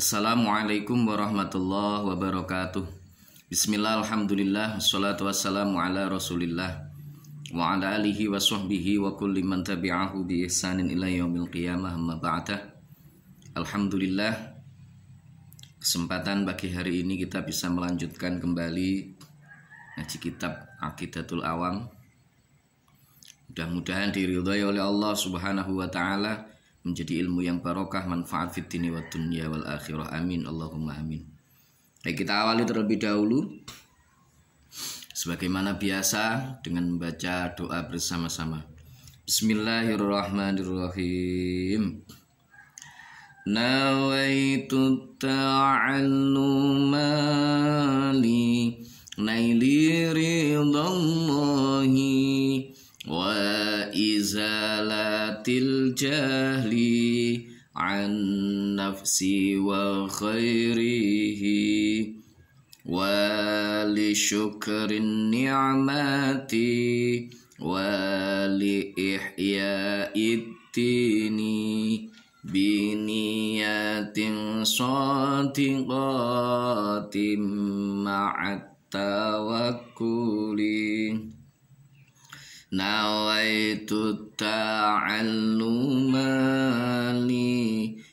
Assalamualaikum warahmatullahi wabarakatuh Bismillah alhamdulillah Salatu wassalamu ala rasulillah Wa ala alihi wa sahbihi Wa kulli man tabi'ahu bi ihsanin ila yaumil qiyamah Amma ba'dah Alhamdulillah Kesempatan bagi hari ini kita bisa melanjutkan kembali Ngaji kitab Akidatul Awam Mudah-mudahan diridhai oleh Allah subhanahu wa ta'ala menjadi ilmu yang barokah manfaat fit dini wa dunia wal akhirah amin Allahumma amin Baik kita awali terlebih dahulu sebagaimana biasa dengan membaca doa bersama-sama Bismillahirrahmanirrahim Nawaitu ta'alluma الجهل عن نفسي وخيره ولشكر النعمات ولإحياء الدين بنيات صادقات مع التوكل نويت التعلم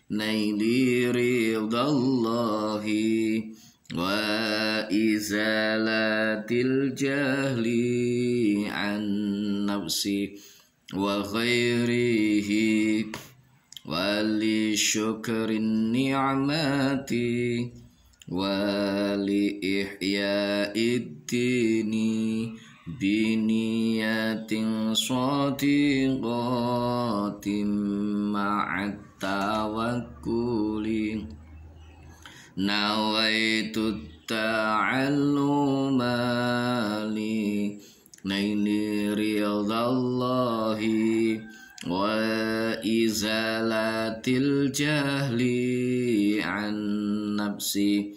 لنيل رضا الله وإزالة الجهل عن نفسي وغيره ولشكر النعمات ولإحياء الدين بنية صادقة مع التوكل نويت التعلم نيل رضا الله وإزالة الجهل عن نفسي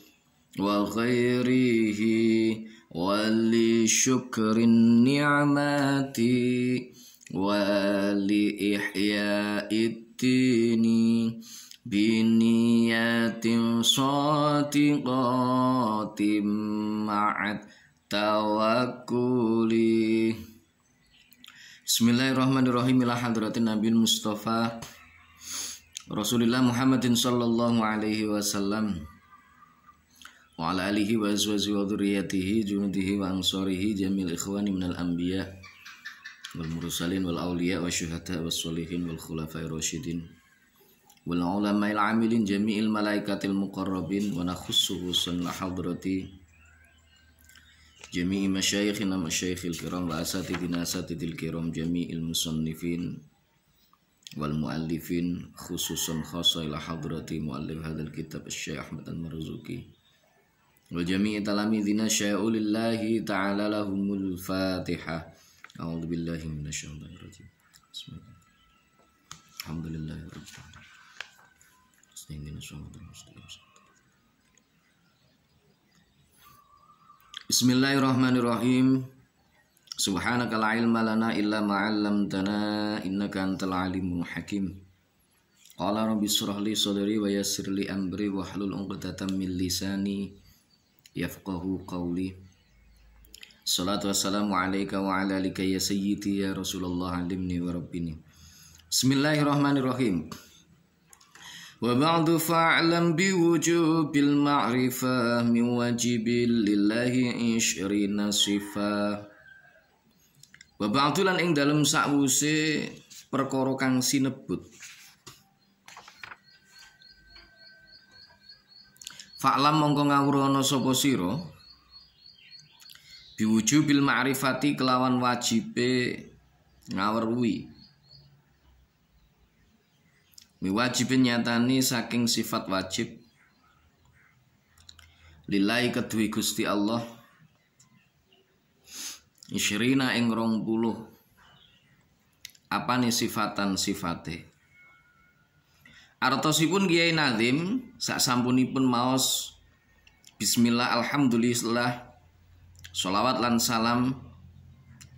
وغيره ولشكر Wali ihya itini بنية صادقة مع tawakuli Bismillahirrahmanirrahim ila hadratin Nabi Mustafa Rasulullah Muhammadin sallallahu alaihi wasallam وعلى آله وأزواجه وذريته جنوده وأنصاره جميع الإخوان من الأنبياء والمرسلين والأولياء والشهداء والصالحين والخلفاء الراشدين والعلماء العاملين جميع الملائكة المقربين ونخص خصوصا حضرة جميع مشايخنا مشايخ الكرام وأساتذتنا أساتذة الكرام جميع المصنفين والمؤلفين خصوصا خاصة إلى حضرة مؤلف هذا الكتاب الشيخ أحمد المرزوقي وجميع تلاميذنا شاءوا لله تعالى لهم الفاتحة أعوذ بالله من الشيطان الرجيم بسم الله الحمد لله رب العالمين استهدنا الصراط المستقيم بسم الله الرحمن الرحيم سبحانك لا علم لنا إلا ما علمتنا إنك أنت العليم الحكيم قال رب اشرح لي صدري ويسر لي أمري واحلل عقدة من لساني yafqahu qawli Salatu wassalamu alaika wa ala alika ya sayyidi ya Rasulullah alimni wa rabbini Bismillahirrahmanirrahim Wa ba'du fa'lam bi wujubil ma'rifah min wajibil lillahi ishrina sifah Wa ba'du lan ing dalem sa'wuse perkara kang sinebut Fa'lam mongko ngawurono sapa sira biwujubil ma'rifati kelawan wajibe Mi Miwajibin nyatani saking sifat wajib Lillahi kedui gusti Allah ishrina ing rong puluh Apa nih sifatan sifate Artosipun Kiai Nadim sak sampunipun maos bismillah alhamdulillah Solawat lan salam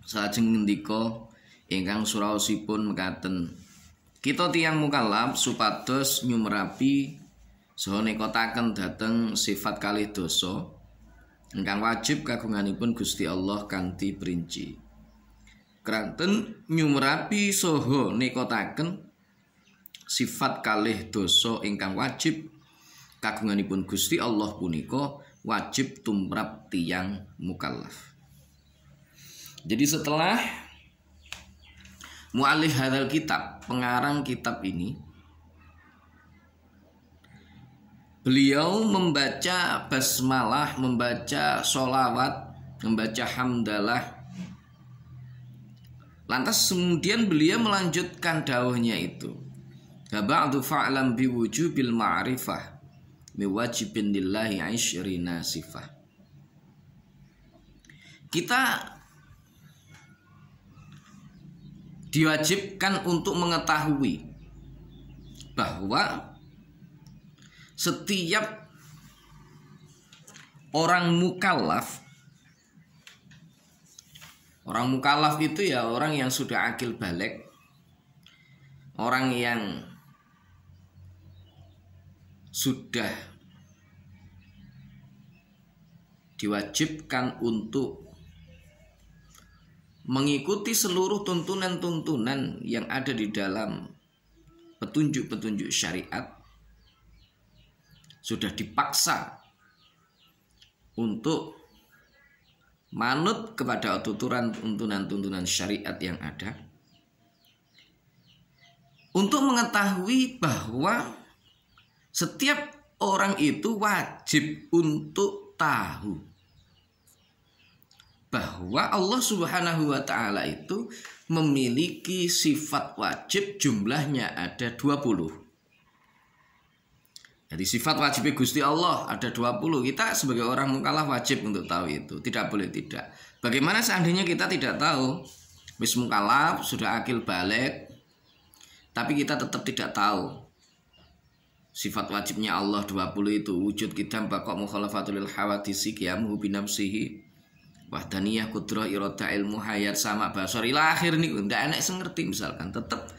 sajeng ngendiko ingkang sipun mekaten. Kita tiang mukalab supados nyumrapi soho nekotaken dateng sifat kali doso ingkang wajib kagunganipun Gusti Allah kanti perinci Kranten nyumrapi soho nekotaken sifat kalih dosa ingkang wajib kagunganipun Gusti Allah punika wajib tumrap tiang mukallaf. Jadi setelah mualih hadal kitab, pengarang kitab ini beliau membaca basmalah, membaca solawat, membaca hamdalah. Lantas kemudian beliau melanjutkan dawahnya itu. Ba'du fa'lam bi wujubil ma'rifah bi wajibin lillahi ishrina sifah. Kita diwajibkan untuk mengetahui bahwa setiap orang mukallaf orang mukallaf itu ya orang yang sudah akil balik orang yang sudah diwajibkan untuk mengikuti seluruh tuntunan-tuntunan yang ada di dalam petunjuk-petunjuk syariat sudah dipaksa untuk manut kepada tuturan tuntunan-tuntunan syariat yang ada untuk mengetahui bahwa setiap orang itu wajib untuk tahu bahwa Allah Subhanahu wa taala itu memiliki sifat wajib jumlahnya ada 20. Jadi sifat wajib Gusti Allah ada 20. Kita sebagai orang mukalah wajib untuk tahu itu. Tidak boleh tidak. Bagaimana seandainya kita tidak tahu? Wis mukalaf, sudah akil balik, tapi kita tetap tidak tahu sifat wajibnya Allah 20 itu wujud kidam bakok mukhalafatul hawadisi qiyamuhu binafsihi wahdaniyah kudrah irada ilmu hayat sama basar ila akhir niku ndak enek sing ngerti misalkan tetep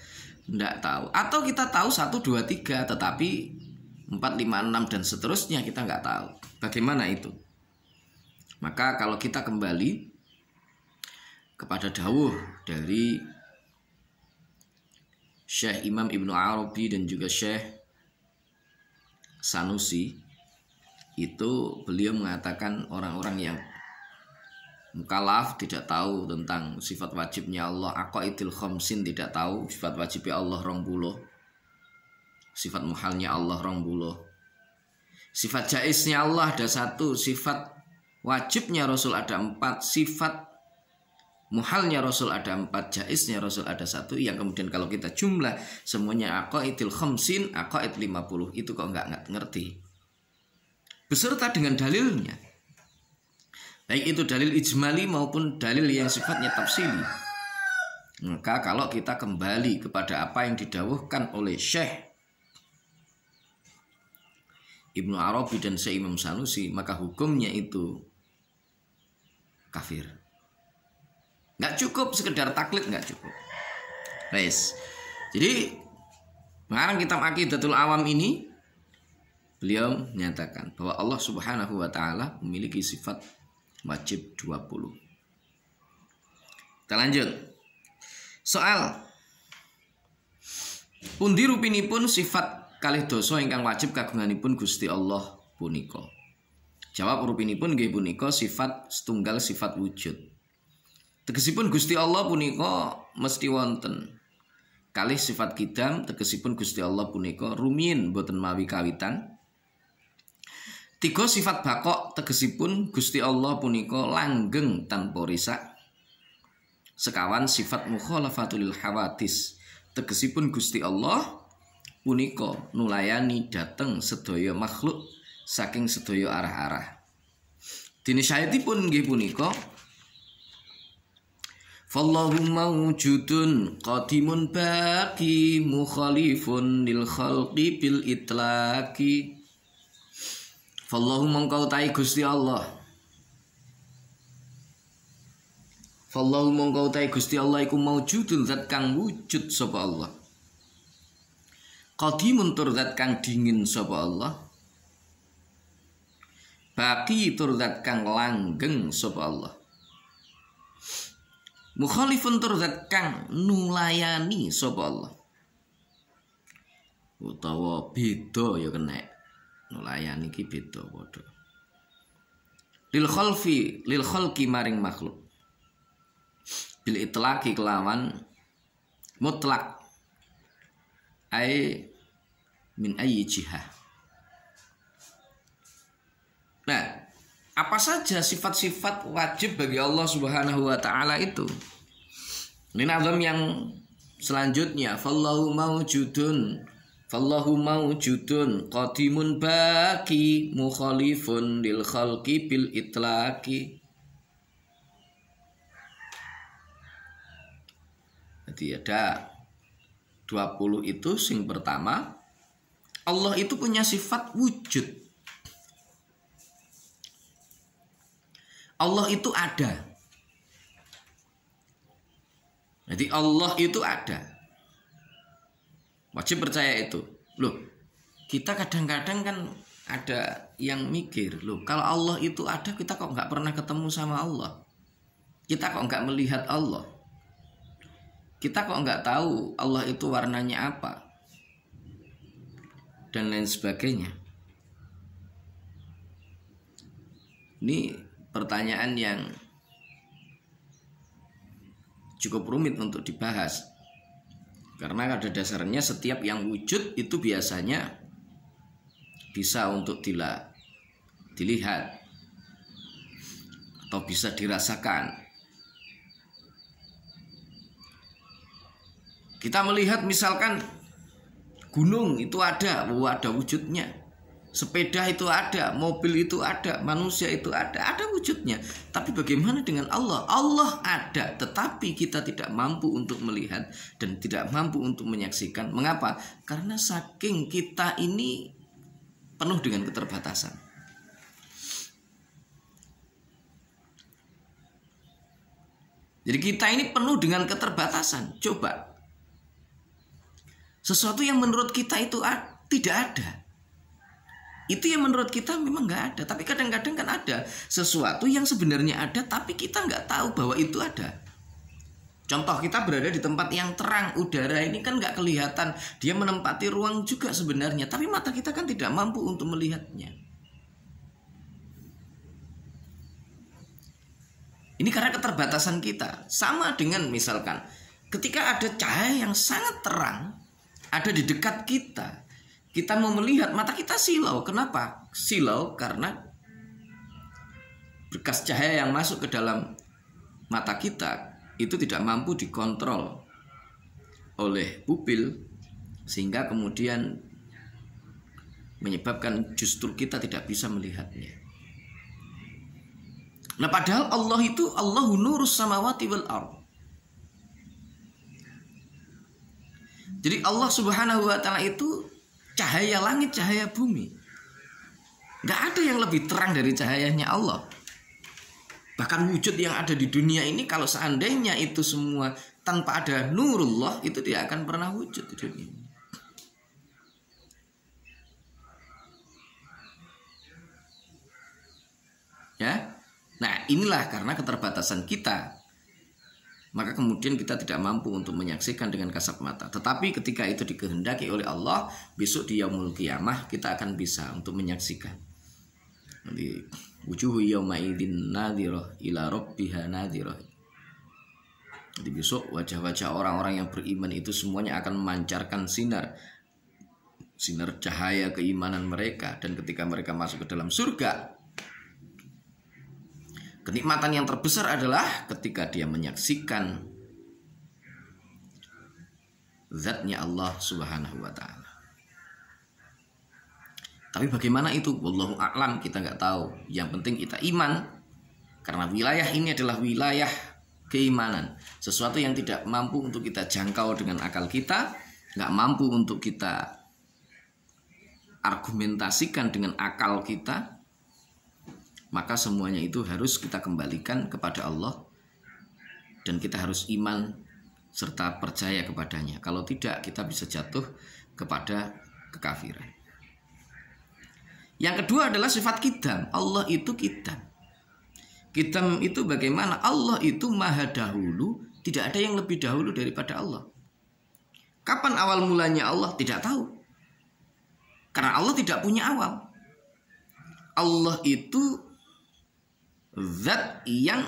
ndak tahu atau kita tahu 1 2 3 tetapi 4 5 6 dan seterusnya kita nggak tahu bagaimana itu maka kalau kita kembali kepada dawuh dari Syekh Imam Ibnu Arabi dan juga Syekh Sanusi itu beliau mengatakan orang-orang yang mukalaf tidak tahu tentang sifat wajibnya Allah Aku aqaidil khomsin tidak tahu sifat wajibnya Allah rong sifat muhalnya Allah rong sifat jaisnya Allah ada satu sifat wajibnya Rasul ada empat sifat muhalnya Rasul ada empat, jaisnya Rasul ada satu, yang kemudian kalau kita jumlah semuanya aqaidil khamsin, lima 50, itu kok nggak, nggak ngerti. Beserta dengan dalilnya. Baik itu dalil ijmali maupun dalil yang sifatnya tafsili. Maka kalau kita kembali kepada apa yang didawuhkan oleh Syekh Ibnu Arabi dan Syekh Imam Sanusi, maka hukumnya itu kafir. Nggak cukup sekedar taklid nggak cukup. guys. Jadi mengarang kitab Aqidatul Awam ini beliau menyatakan bahwa Allah Subhanahu wa taala memiliki sifat wajib 20. Kita lanjut. Soal Pundi pun sifat kalih dosa ingkang wajib kagunganipun Gusti Allah puniko. Jawab rupini pun gaya puniko sifat setunggal sifat wujud. Tegesipun Gusti Allah punika mesti wonten. Kalih sifat kidam tegesipun Gusti Allah punika rumiyin boten mawi kawitan. Tiga sifat bakok tegesipun Gusti Allah punika langgeng tanpa risak. Sekawan sifat mukhalafatul hawadis tegesipun Gusti Allah punika nulayani dateng sedaya makhluk saking sedaya arah-arah. Dini syaiti nggih punika فالله موجود قادم باقي مخالف للخلق بالإطلاق فالله mengkau tai Gusti Allah Fallahu mengkau tai Gusti Allah iku maujudun zat kang wujud sapa Allah Qadimun tur zat kang dingin sapa Allah Baki tur zat kang langgeng sapa Allah mukhalifun tur zat nulayani sapa Allah utawa beda ya kena nulayani ki beda padha lil khalfi lil khalqi maring makhluk bil itlaqi kelawan mutlak ai min ayyi jihah nah apa saja sifat-sifat wajib bagi Allah Subhanahu wa taala itu. Ini nazam yang selanjutnya fallahu maujudun fallahu maujudun qadimun baki mukhalifun lil khalqi bil itlaqi. Jadi ada 20 itu sing pertama Allah itu punya sifat wujud Allah itu ada. Jadi Allah itu ada. Wajib percaya itu. Loh, kita kadang-kadang kan ada yang mikir, loh kalau Allah itu ada kita kok nggak pernah ketemu sama Allah. Kita kok nggak melihat Allah. Kita kok nggak tahu Allah itu warnanya apa. Dan lain sebagainya. Ini pertanyaan yang cukup rumit untuk dibahas. Karena pada dasarnya setiap yang wujud itu biasanya bisa untuk dila, dilihat atau bisa dirasakan. Kita melihat misalkan gunung itu ada, oh, ada wujudnya. Sepeda itu ada, mobil itu ada, manusia itu ada, ada wujudnya. Tapi bagaimana dengan Allah? Allah ada, tetapi kita tidak mampu untuk melihat dan tidak mampu untuk menyaksikan. Mengapa? Karena saking kita ini penuh dengan keterbatasan. Jadi kita ini penuh dengan keterbatasan. Coba. Sesuatu yang menurut kita itu tidak ada itu yang menurut kita memang nggak ada. Tapi kadang-kadang kan ada sesuatu yang sebenarnya ada, tapi kita nggak tahu bahwa itu ada. Contoh kita berada di tempat yang terang udara ini kan nggak kelihatan dia menempati ruang juga sebenarnya tapi mata kita kan tidak mampu untuk melihatnya. Ini karena keterbatasan kita sama dengan misalkan ketika ada cahaya yang sangat terang ada di dekat kita kita mau melihat mata kita silau. Kenapa? Silau karena berkas cahaya yang masuk ke dalam mata kita itu tidak mampu dikontrol oleh pupil sehingga kemudian menyebabkan justru kita tidak bisa melihatnya. Nah padahal Allah itu Allahu nurus samawati wal ar. Jadi Allah Subhanahu wa taala itu cahaya langit, cahaya bumi. Gak ada yang lebih terang dari cahayanya Allah. Bahkan wujud yang ada di dunia ini kalau seandainya itu semua tanpa ada nurullah itu tidak akan pernah wujud di dunia ini. Ya. Nah, inilah karena keterbatasan kita maka kemudian kita tidak mampu untuk menyaksikan dengan kasat mata. Tetapi ketika itu dikehendaki oleh Allah, besok di yaumul kiamah kita akan bisa untuk menyaksikan. wujuhu yauma idin nadhirah ila rabbiha nadhirah. Jadi besok wajah-wajah orang-orang yang beriman itu semuanya akan memancarkan sinar sinar cahaya keimanan mereka dan ketika mereka masuk ke dalam surga Kenikmatan yang terbesar adalah ketika dia menyaksikan zatnya Allah Subhanahu wa taala. Tapi bagaimana itu? Wallahu a'lam, kita nggak tahu. Yang penting kita iman karena wilayah ini adalah wilayah keimanan. Sesuatu yang tidak mampu untuk kita jangkau dengan akal kita, nggak mampu untuk kita argumentasikan dengan akal kita, maka semuanya itu harus kita kembalikan kepada Allah dan kita harus iman serta percaya kepadanya. Kalau tidak kita bisa jatuh kepada kekafiran. Yang kedua adalah sifat kidam. Allah itu kidam. Kidam itu bagaimana? Allah itu maha dahulu, tidak ada yang lebih dahulu daripada Allah. Kapan awal mulanya Allah? Tidak tahu. Karena Allah tidak punya awal. Allah itu zat yang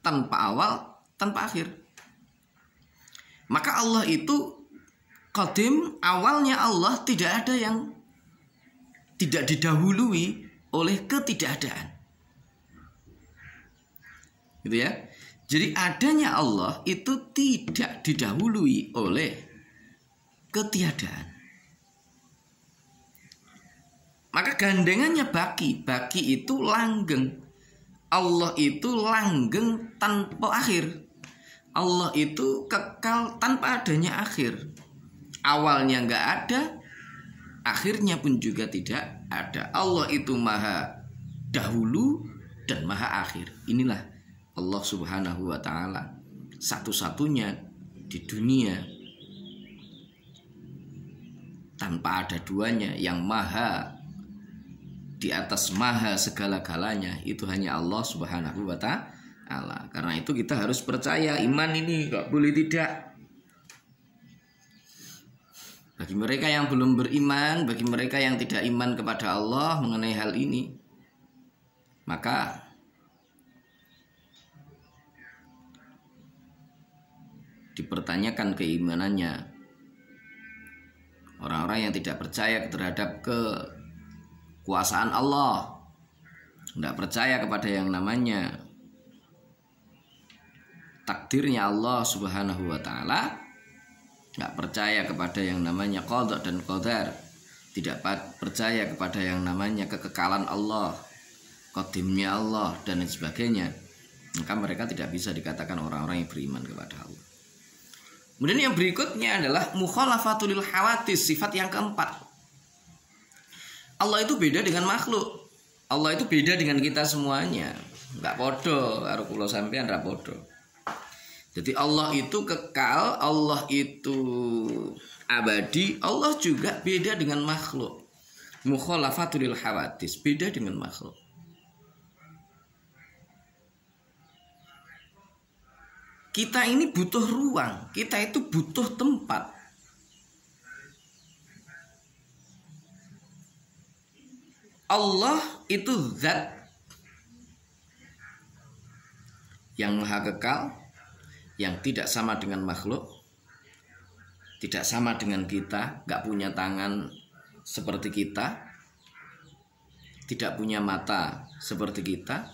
tanpa awal, tanpa akhir. Maka Allah itu qadim, awalnya Allah tidak ada yang tidak didahului oleh ketidakadaan. Gitu ya. Jadi adanya Allah itu tidak didahului oleh ketiadaan. Maka gandengannya baki, baki itu langgeng. Allah itu langgeng tanpa akhir. Allah itu kekal tanpa adanya akhir. Awalnya nggak ada, akhirnya pun juga tidak ada. Allah itu maha dahulu dan maha akhir. Inilah Allah Subhanahu wa taala satu-satunya di dunia tanpa ada duanya yang maha di atas maha segala-galanya itu hanya Allah Subhanahu wa taala. Karena itu kita harus percaya iman ini nggak boleh tidak. Bagi mereka yang belum beriman, bagi mereka yang tidak iman kepada Allah mengenai hal ini, maka dipertanyakan keimanannya. Orang-orang yang tidak percaya terhadap ke kekuasaan Allah. Tidak percaya kepada yang namanya takdirnya Allah Subhanahu wa taala. Tidak percaya kepada yang namanya kodok dan qadar. Tidak percaya kepada yang namanya kekekalan Allah, kodimnya Allah dan lain sebagainya. Maka mereka tidak bisa dikatakan orang-orang yang beriman kepada Allah. Kemudian yang berikutnya adalah mukhalafatul khawatis, sifat yang keempat. Allah itu beda dengan makhluk. Allah itu beda dengan kita semuanya. Enggak podo, harus kula sampai anda podo. Jadi Allah itu kekal, Allah itu abadi, Allah juga beda dengan makhluk. Mukhalafatul hawadis, beda dengan makhluk. Kita ini butuh ruang, kita itu butuh tempat. Allah itu zat yang maha kekal, yang tidak sama dengan makhluk, tidak sama dengan kita, nggak punya tangan seperti kita, tidak punya mata seperti kita.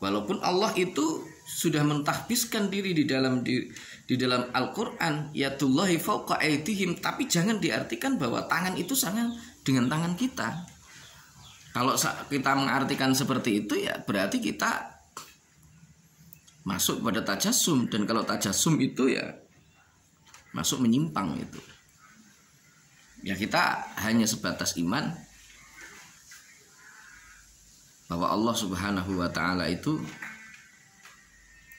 Walaupun Allah itu sudah mentahbiskan diri di dalam di, di dalam Al-Qur'an yatullahi fauqa aidihim tapi jangan diartikan bahwa tangan itu sangat dengan tangan kita. Kalau kita mengartikan seperti itu ya berarti kita masuk pada tajasum dan kalau tajasum itu ya masuk menyimpang itu. Ya kita hanya sebatas iman bahwa Allah Subhanahu wa taala itu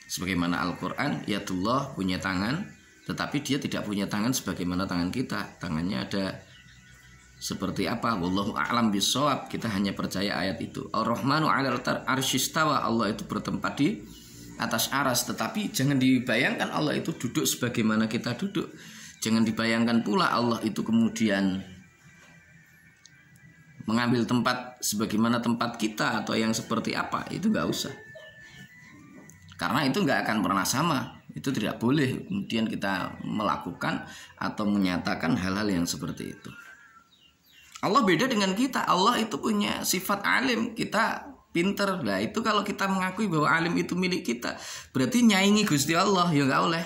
sebagaimana Al-Qur'an ya Allah punya tangan tetapi dia tidak punya tangan sebagaimana tangan kita tangannya ada seperti apa wallahu a'lam bisawab kita hanya percaya ayat itu ar-rahmanu 'alal arsyistawa Allah itu bertempat di atas aras tetapi jangan dibayangkan Allah itu duduk sebagaimana kita duduk jangan dibayangkan pula Allah itu kemudian mengambil tempat sebagaimana tempat kita atau yang seperti apa itu nggak usah karena itu nggak akan pernah sama itu tidak boleh kemudian kita melakukan atau menyatakan hal-hal yang seperti itu Allah beda dengan kita Allah itu punya sifat alim kita pinter nah itu kalau kita mengakui bahwa alim itu milik kita berarti nyaingi Gusti Allah ya nggak oleh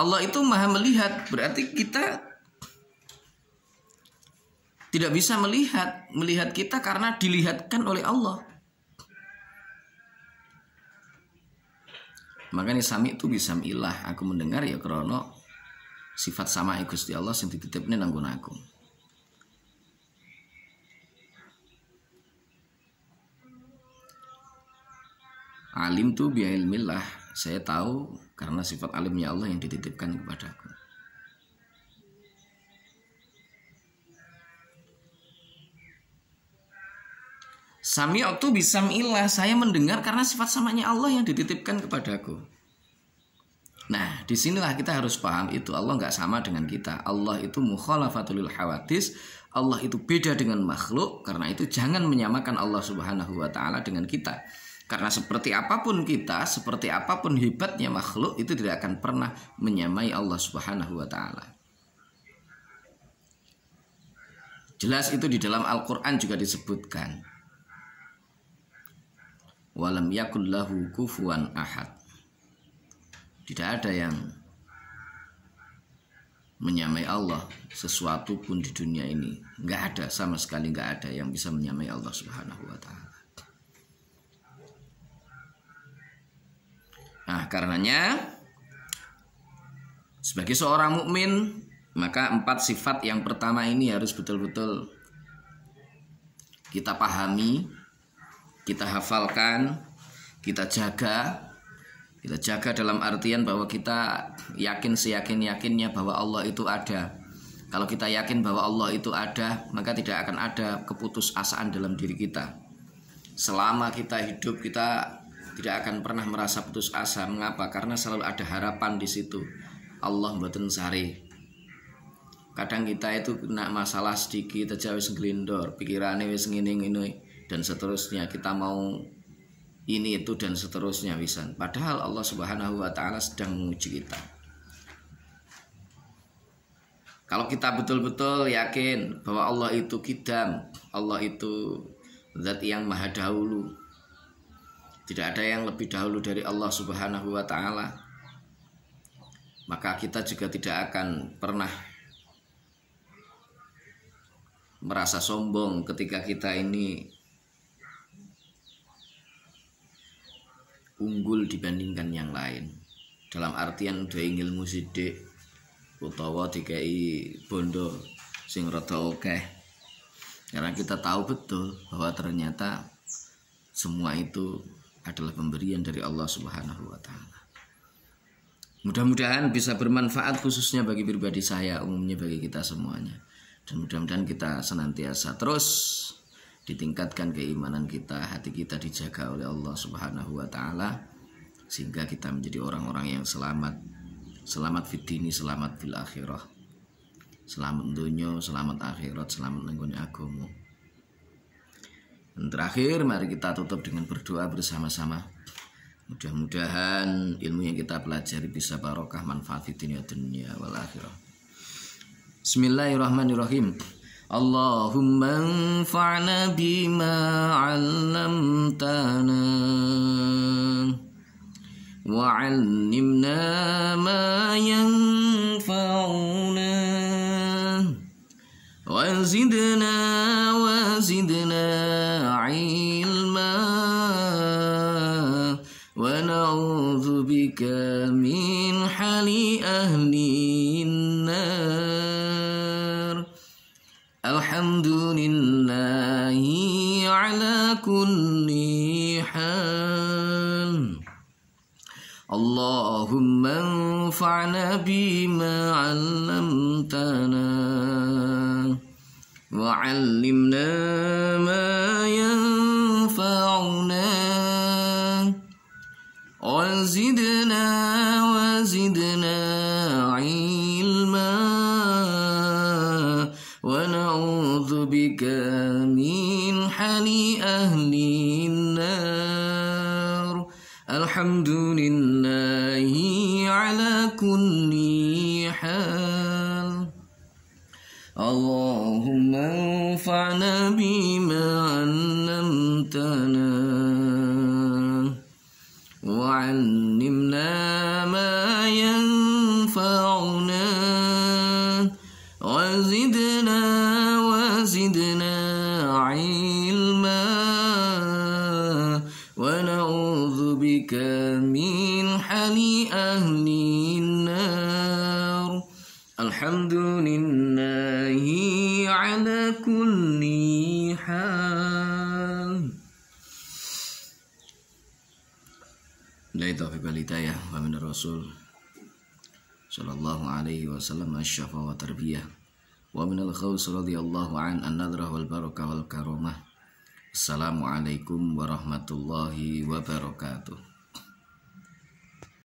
Allah itu maha melihat berarti kita tidak bisa melihat melihat kita karena dilihatkan oleh Allah. Makanya sami itu bisa milah aku mendengar ya krono sifat sama ya Gusti Allah yang dititipne nanggunaku. aku. Alim tuh biya ilmillah, saya tahu karena sifat alimnya Allah yang dititipkan kepadaku. Sami bisa milah, saya mendengar karena sifat samanya Allah yang dititipkan kepadaku. Nah, disinilah kita harus paham itu Allah nggak sama dengan kita. Allah itu mukhalafatul hawatis. Allah itu beda dengan makhluk. Karena itu jangan menyamakan Allah Subhanahu wa taala dengan kita. Karena seperti apapun kita, seperti apapun hebatnya makhluk itu tidak akan pernah menyamai Allah Subhanahu wa taala. Jelas itu di dalam Al-Qur'an juga disebutkan walam yakun lahu kufuan ahad. Tidak ada yang menyamai Allah sesuatu pun di dunia ini. Nggak ada sama sekali nggak ada yang bisa menyamai Allah Subhanahu wa taala. Nah, karenanya sebagai seorang mukmin maka empat sifat yang pertama ini harus betul-betul kita pahami kita hafalkan, kita jaga. Kita jaga dalam artian bahwa kita yakin seyakin-yakinnya bahwa Allah itu ada. Kalau kita yakin bahwa Allah itu ada, maka tidak akan ada keputusasaan dalam diri kita. Selama kita hidup kita tidak akan pernah merasa putus asa. Mengapa? Karena selalu ada harapan di situ. Allah mboten sehari. Kadang kita itu kena masalah sedikit aja wis nglindor, pikirannya wis ngene dan seterusnya kita mau ini itu dan seterusnya wisan padahal Allah Subhanahu wa taala sedang menguji kita kalau kita betul-betul yakin bahwa Allah itu kidam Allah itu zat yang maha dahulu tidak ada yang lebih dahulu dari Allah Subhanahu wa taala maka kita juga tidak akan pernah merasa sombong ketika kita ini unggul dibandingkan yang lain dalam artian dua ingin Musidik, utawa dikai bondo sing rada oke karena kita tahu betul bahwa ternyata semua itu adalah pemberian dari Allah Subhanahu wa taala. Mudah-mudahan bisa bermanfaat khususnya bagi pribadi saya, umumnya bagi kita semuanya. Dan mudah-mudahan kita senantiasa terus ditingkatkan keimanan kita, hati kita dijaga oleh Allah Subhanahu wa taala sehingga kita menjadi orang-orang yang selamat. Selamat fid selamat fil akhirah. Selamat dunia, selamat akhirat, selamat lingkungan agama. Dan terakhir mari kita tutup dengan berdoa bersama-sama. Mudah-mudahan ilmu yang kita pelajari bisa barokah manfaat di dunia wal akhirah. Bismillahirrahmanirrahim. اللهم انفعنا بما علمتنا وعلمنا ما ينفعنا وزدنا وزدنا علما ونعوذ بك كل حال اللهم انفعنا بما علمتنا وعلمنا ما ينفعنا وزدنا وزدنا علما ونعوذ بك الحمد لله على كل حال اللهم انفعنا بما علمتنا وعلمنا ما ينفعنا وزدنا بك من حل أهل النار الحمد لله على كل حال لا توفيق والهداية ومن الرسول صلى الله عليه وسلم الشفاء والتربية ومن الخوص رضي الله عن النذر والبركة والكرامة ورحمة الله وبركاته